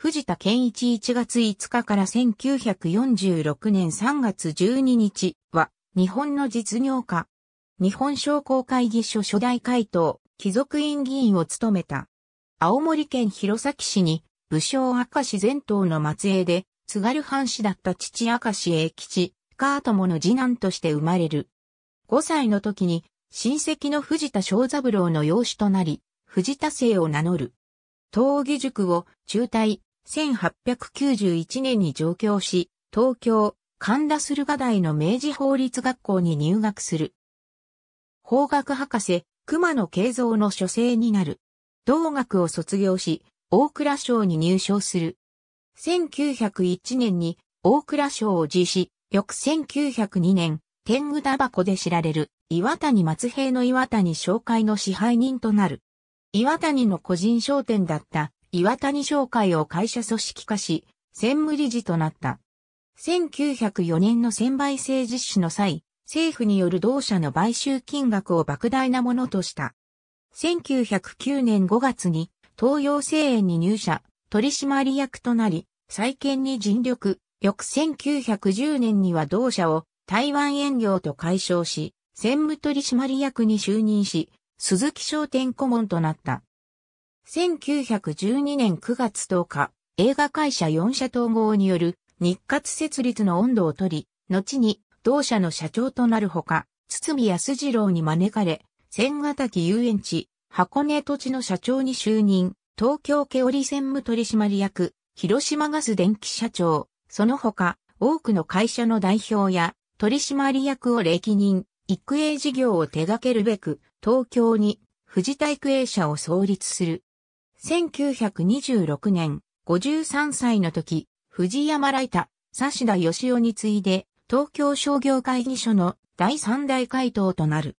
藤田健一1月5日から1946年3月12日は、日本の実業家。日本商工会議所初代会頭、貴族院議員を務めた。青森県弘前市に、武将赤石前頭の末裔で、津軽藩士だった父赤石英吉、カートモの次男として生まれる。5歳の時に、親戚の藤田正三郎の養子となり、藤田姓を名乗る。闘技塾を中退、1891年に上京し、東京、神田駿河台の明治法律学校に入学する。法学博士、熊野慶三の書生になる。同学を卒業し、大蔵省に入省する。1901年に大蔵省を辞し、翌1902年、天狗タバコで知られる岩谷松平の岩谷紹介の支配人となる。岩谷の個人商店だった岩谷商会を会社組織化し、専務理事となった。1904年の専売制実施の際、政府による同社の買収金額を莫大なものとした。1909年5月に東洋製園に入社、取締役となり、再建に尽力、翌1910年には同社を台湾園業と解消し、専務取締役に就任し、鈴木商店顧問となった。1912年9月10日、映画会社4社統合による日活設立の温度を取り、後に同社の社長となるほか、堤康次郎に招かれ、千ヶ滝遊園地、箱根土地の社長に就任、東京毛織専務取締役、広島ガス電気社長、その他、多くの会社の代表や取締役を歴任、育英事業を手掛けるべく、東京に富士体育営社を創立する。1926年、53歳の時、藤山ライタ、佐志田義雄に次いで、東京商業会議所の第3代会頭となる。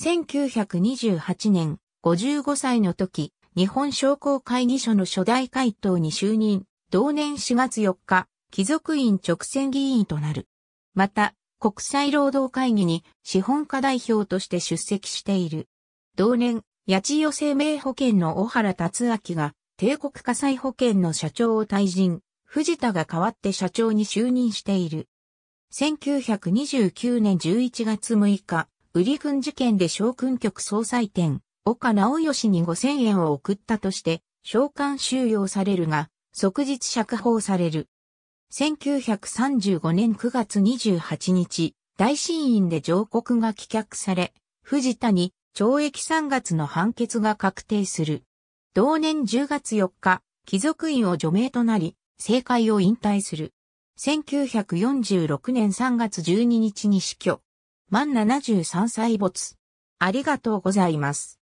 1928年、55歳の時、日本商工会議所の初代会頭に就任、同年4月4日、貴族院直選議員となる。また、国際労働会議に資本家代表として出席している。同年、八千代生命保険の小原達明が、帝国火災保険の社長を退陣、藤田が代わって社長に就任している。1929年11月6日、売り軍事件で将軍局総裁店、岡直義に5000円を送ったとして、召喚収容されるが、即日釈放される。1935年9月28日、大審院で上告が棄却され、藤田に懲役3月の判決が確定する。同年10月4日、貴族院を除名となり、政界を引退する。1946年3月12日に死去。満73歳没。ありがとうございます。